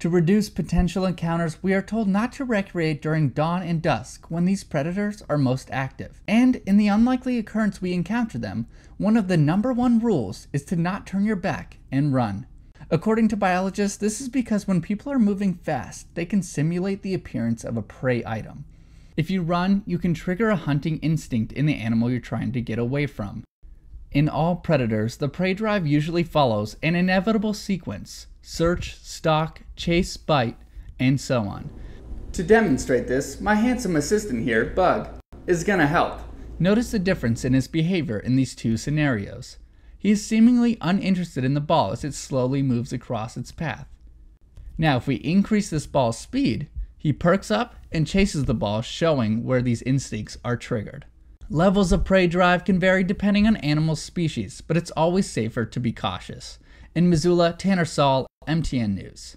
To reduce potential encounters, we are told not to recreate during dawn and dusk when these predators are most active. And in the unlikely occurrence we encounter them, one of the number one rules is to not turn your back and run. According to biologists, this is because when people are moving fast, they can simulate the appearance of a prey item. If you run, you can trigger a hunting instinct in the animal you're trying to get away from. In all predators, the prey drive usually follows an inevitable sequence search, stalk, chase, bite, and so on. To demonstrate this, my handsome assistant here, Bug, is gonna help. Notice the difference in his behavior in these two scenarios. He is seemingly uninterested in the ball as it slowly moves across its path. Now, if we increase this ball's speed, he perks up and chases the ball, showing where these instincts are triggered. Levels of prey drive can vary depending on animal species, but it's always safer to be cautious. In Missoula, Tanner Saul, MTN News.